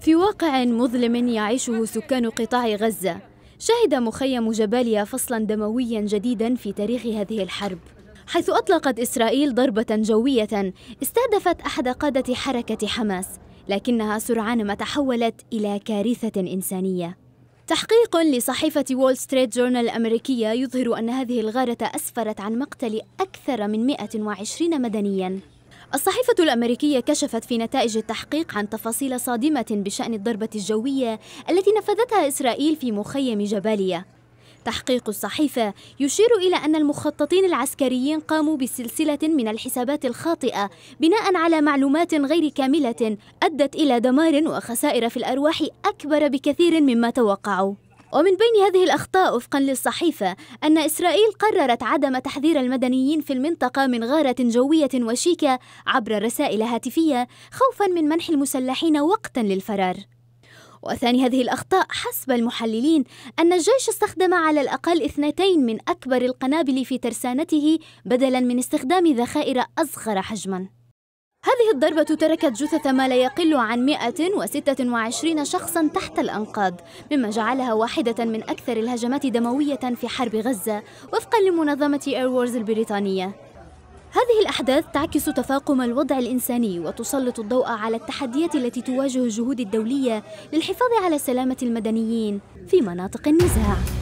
في واقع مظلم يعيشه سكان قطاع غزة شهد مخيم جباليا فصلا دمويا جديدا في تاريخ هذه الحرب حيث أطلقت إسرائيل ضربة جوية استهدفت أحد قادة حركة حماس لكنها سرعان ما تحولت إلى كارثة إنسانية تحقيق لصحيفة وول ستريت جورنال الأمريكية يظهر أن هذه الغارة أسفرت عن مقتل أكثر من 120 مدنياً الصحيفة الأمريكية كشفت في نتائج التحقيق عن تفاصيل صادمة بشأن الضربة الجوية التي نفذتها إسرائيل في مخيم جباليا. تحقيق الصحيفة يشير إلى أن المخططين العسكريين قاموا بسلسلة من الحسابات الخاطئة بناء على معلومات غير كاملة أدت إلى دمار وخسائر في الأرواح أكبر بكثير مما توقعوا. ومن بين هذه الأخطاء وفقا للصحيفة أن إسرائيل قررت عدم تحذير المدنيين في المنطقة من غارة جوية وشيكة عبر رسائل هاتفية خوفا من منح المسلحين وقتا للفرار وثاني هذه الأخطاء حسب المحللين أن الجيش استخدم على الأقل اثنتين من أكبر القنابل في ترسانته بدلا من استخدام ذخائر أصغر حجماً الضربة تركت جثث ما لا يقل عن 126 شخصا تحت الأنقاض مما جعلها واحدة من أكثر الهجمات دموية في حرب غزة وفقا لمنظمة إير وورز البريطانية هذه الأحداث تعكس تفاقم الوضع الإنساني وتسلط الضوء على التحديات التي تواجه الجهود الدولية للحفاظ على سلامة المدنيين في مناطق النزاع